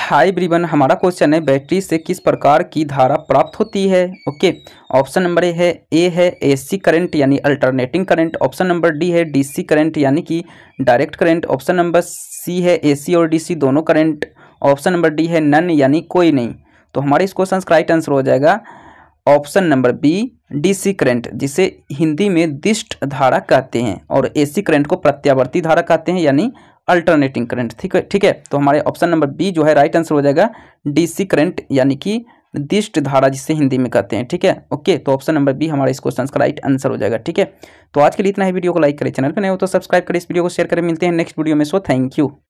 हाय ब्रिबन हमारा क्वेश्चन है बैटरी से किस प्रकार की धारा प्राप्त होती है ओके ऑप्शन नंबर ए है ए है एसी करंट यानी alternating current option number D है डीसी करंट यानी कि direct current option number C है एसी और डीसी दोनों करंट ऑप्शन नंबर डी है नन यानी कोई नहीं तो हमारे इस क्वेश्चन का राइट आंसर हो जाएगा option number B DC current जिसे हिंदी में दिष्ट धारा कहते हैं और एसी करंट को प्रत्यावर्ती धारा कहते हैं यानी अल्टरनेटिंग करंट ठीक है ठीक है तो हमारे ऑप्शन नंबर बी जो है राइट आंसर हो जाएगा डीसी करंट यानी कि दिष्ट धारा जिसे हिंदी में कहते हैं ठीक है ओके तो ऑप्शन नंबर बी हमारे इस क्वेश्चन का राइट आंसर हो जाएगा ठीक है तो आज के लिए इतना ही वीडियो को लाइक करें चैनल पर नहीं हो तो सब्सक्राइब करें इस वीडियो को शेयर करें मिलते हैं नेक्स्ट वीडियो में सो थैंक यू